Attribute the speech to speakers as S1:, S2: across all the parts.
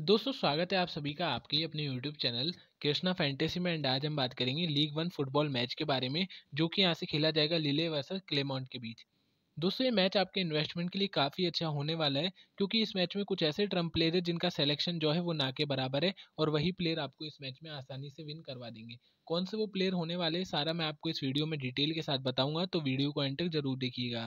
S1: दोस्तों स्वागत है आप सभी का आपके अपने YouTube चैनल कृष्णा फैंटेसी में एंड आज हम बात करेंगे लीग वन फुटबॉल मैच के बारे में जो कि यहाँ से खेला जाएगा लिले वर्सेस क्लेमोंट के बीच दोस्तों ये मैच आपके इन्वेस्टमेंट के लिए काफ़ी अच्छा होने वाला है क्योंकि इस मैच में कुछ ऐसे ट्रम्प प्लेयर है जिनका सेलेक्शन जो है वो ना के बराबर है और वही प्लेयर आपको इस मैच में आसानी से विन करवा देंगे कौन से वो प्लेयर होने वाले सारा मैं आपको इस वीडियो में डिटेल के साथ बताऊंगा तो वीडियो को एंटर जरूर देखिएगा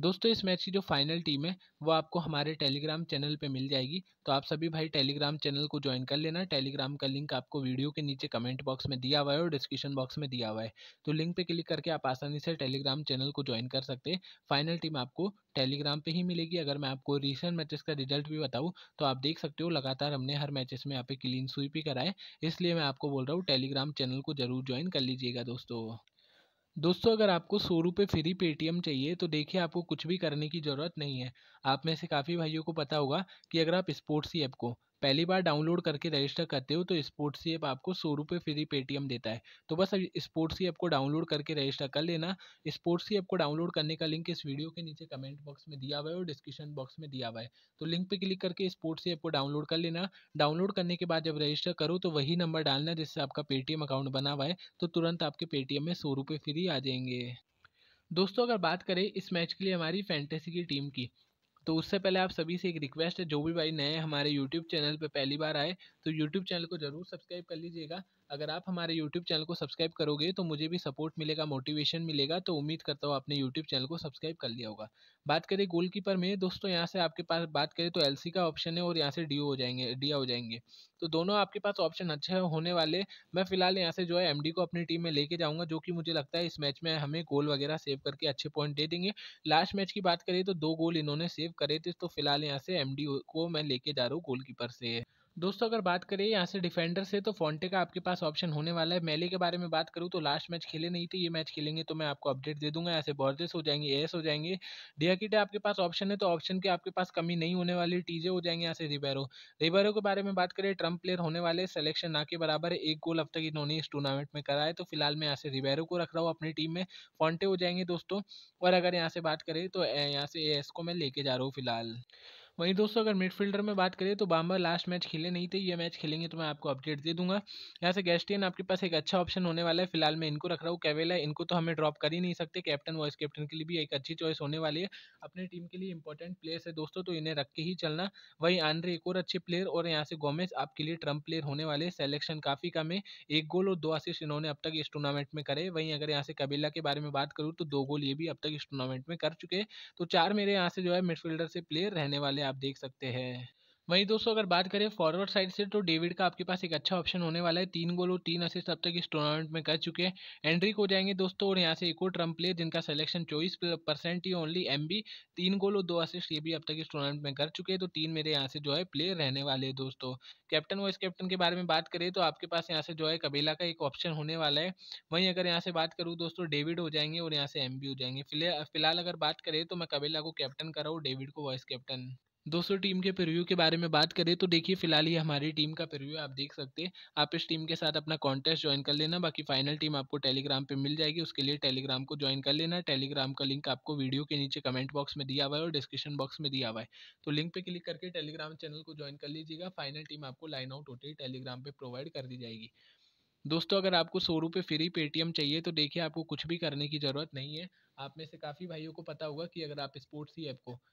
S1: दोस्तों इस मैच की जो फाइनल टीम है वो आपको हमारे टेलीग्राम चैनल पे मिल जाएगी तो आप सभी भाई टेलीग्राम चैनल को ज्वाइन कर लेना टेलीग्राम का लिंक आपको वीडियो के नीचे कमेंट बॉक्स में दिया हुआ है और डिस्क्रिप्शन बॉक्स में दिया हुआ है तो लिंक पे क्लिक करके आप आसानी से टेलीग्राम चैनल को ज्वाइन कर सकते हैं फाइनल टीम आपको टेलीग्राम पर ही मिलेगी अगर मैं आपको रिसेंट मैचेस का रिजल्ट भी बताऊँ तो आप देख सकते हो लगातार हमने हर मैचेस में यहाँ पे क्लीन स्वीप ही कराए इसलिए मैं आपको बोल रहा हूँ टेलीग्राम चैनल को जरूर ज्वाइन कर लीजिएगा दोस्तों दोस्तों अगर आपको सौ रुपये फ्री पेटीएम चाहिए तो देखिए आपको कुछ भी करने की ज़रूरत नहीं है आप में से काफ़ी भाइयों को पता होगा कि अगर आप स्पोर्ट्स ही ऐप को पहली बार डाउनलोड करके रजिस्टर करते हो तो स्पोर्ट्स ऐप आपको सौ रुपये फ्री पेटीएम देता है तो बस अब स्पोर्ट्स ऐप को डाउनलोड करके रजिस्टर कर लेना स्पोर्ट्स ऐप को डाउनलोड करने का लिंक इस वीडियो के नीचे कमेंट बॉक्स में दिया हुआ है और डिस्क्रिप्शन बॉक्स में दिया हुआ है तो लिंक पर क्लिक करके स्पोर्ट्स ऐप को डाउनलोड कर लेना डाउनलोड करने के बाद जब रजिस्टर करो तो वही नंबर डालना जिससे आपका पेटीएम अकाउंट बना हुआ है तो तुरंत आपके पेटीएम में सौ रुपये फ्री आ जाएंगे दोस्तों अगर बात करें इस मैच के लिए हमारी फैंटेसी की टीम की तो उससे पहले आप सभी से एक रिक्वेस्ट है जो भी भाई नए हमारे यूट्यूब चैनल पर पहली बार आए तो यूट्यूब चैनल को ज़रूर सब्सक्राइब कर लीजिएगा अगर आप हमारे यूट्यूब चैनल को सब्सक्राइब करोगे तो मुझे भी सपोर्ट मिलेगा मोटिवेशन मिलेगा तो उम्मीद करता हूँ आपने यूट्यूब चैनल को सब्सक्राइब कर लिया होगा बात करें गोलकीपर में दोस्तों यहाँ से आपके पास बात करें तो एल का ऑप्शन है और यहाँ से डी हो जाएंगे डी हो जाएंगे तो दोनों आपके पास ऑप्शन अच्छे होने वाले मैं फिलहाल यहाँ से जो है एम को अपनी टीम में लेके जाऊँगा जो कि मुझे लगता है इस मैच में हमें गोल वगैरह सेव करके अच्छे पॉइंट दे देंगे लास्ट मैच की बात करें तो दो गोल इन्होंने सेव करे थे तो फिलहाल यहाँ से एम को मैं लेके जा रहा हूँ गोलकीपर से दोस्तों अगर बात करें यहाँ से डिफेंडर से तो फॉन्टे का आपके पास ऑप्शन होने वाला है मेले के बारे में बात करूँ तो लास्ट मैच खेले नहीं थे ये मैच खेलेंगे तो मैं आपको अपडेट दे दूंगा यहाँ से बॉर्जेस हो जाएंगे एस हो जाएंगे डियाकिटे आपके पास ऑप्शन है तो ऑप्शन के आपके पास कमी नहीं होने वाली टीजे हो जाएंगे यहाँ से रिबेरो रिबेरो के बारे में बात करें ट्रम्प प्लेयर होने वाले सेलेक्शन ना के बराबर है एक गोल अब तक इन्होंने इस टूर्नामेंट में करा है तो फिलहाल मैं यहाँ से रिबेरो को रख रहा हूँ अपनी टीम में फॉन्टे हो जाएंगे दोस्तों और अगर यहाँ से बात करें तो यहाँ से ए को मैं लेके जा रहा हूँ फिलहाल वहीं दोस्तों अगर मिडफील्डर में बात करें तो बाम्बर लास्ट मैच खेले नहीं थे ये मैच खेलेंगे तो मैं आपको अपडेट दे दूंगा यहाँ से गेस्टियन आपके पास एक अच्छा ऑप्शन होने वाला है फिलहाल मैं इनको रख रहा हूँ कैवेला इनको तो हमें ड्रॉप कर ही नहीं सकते कैप्टन वाइस कैप्टन के लिए भी एक अच्छी चॉइस होने वाली है अपनी टीम के लिए इंपॉर्टेंट प्लेयर्स है दोस्तों तो इन्हें रख के ही चलना वहीं आंध्रे एक और अच्छे प्लेयर और यहाँ से गोमेज आपके लिए ट्रम्प प्लेयर होने वाले सेलेक्शन काफ़ी कम है एक गोल और दो आशीष इन्होंने अब तक इस टूर्नामेंट में करे वहीं अगर यहाँ से कबीला के बारे में बात करूँ तो दो गोल ये भी अब तक इस टूर्नामेंट में कर चुके हैं तो चार मेरे यहाँ से जो है मिडफील्डर से प्लेयर रहने वाले चीज़ें आप देख सकते हैं वहीं दोस्तों अगर बात करें फॉरवर्ड साइड से तो डेविड का आपके पास एक अच्छा ऑप्शन होने वाला है तीन गोल और तीन असिस्ट अब तक इस टूर्नामेंट में कर चुके हैं एंड्रिक हो जाएंगे दोस्तों और यहाँ से एक और ट्रम्प प्लेयर जिनका सिलेक्शन चौबीस परसेंट ही ओनली एम तीन गोल और दो असिस्ट ये भी अब तक इस टूर्नामेंट में कर चुके हैं तो तीन मेरे यहाँ से जो है प्लेयर रहने वाले हैं दोस्तों कैप्टन वाइस कैप्टन के बारे में बात करें तो आपके पास यहाँ से जो है कबीला का एक ऑप्शन होने वाला है वहीं अगर यहाँ से बात करूँ दोस्तों डेविड हो जाएंगे और यहाँ से एम हो जाएंगे फिलहाल अगर बात करें तो मैं कबीला को कैप्टन कराऊँ डेविड को वाइस कैप्टन दोस्तों टीम के प्रिव्यू के बारे में बात करें तो देखिए फिलहाल ही हमारी टीम का प्रिव्यू आप देख सकते हैं आप इस टीम के साथ अपना कॉन्टेस्ट ज्वाइन कर लेना बाकी फाइनल टीम आपको टेलीग्राम पे मिल जाएगी उसके लिए टेलीग्राम को ज्वाइन कर लेना टेलीग्राम का लिंक आपको वीडियो के नीचे कमेंट बॉक्स में दिया हुआ है और डिस्क्रिप्शन बॉक्स में दिया हुआ है तो लिंक पर क्लिक करके टेलीग्राम चैनल को ज्वाइन कर लीजिएगा फाइनल टीम आपको लाइन आउट होते ही टेलीग्राम पर प्रोवाइड कर दी जाएगी दोस्तों अगर आपको सौ रुपये फ्री पेटीएम चाहिए तो देखिए आपको कुछ भी करने की ज़रूरत नहीं है आप में से काफ़ी भाइयों को पता होगा कि अगर आप स्पोर्ट्स ही ऐप को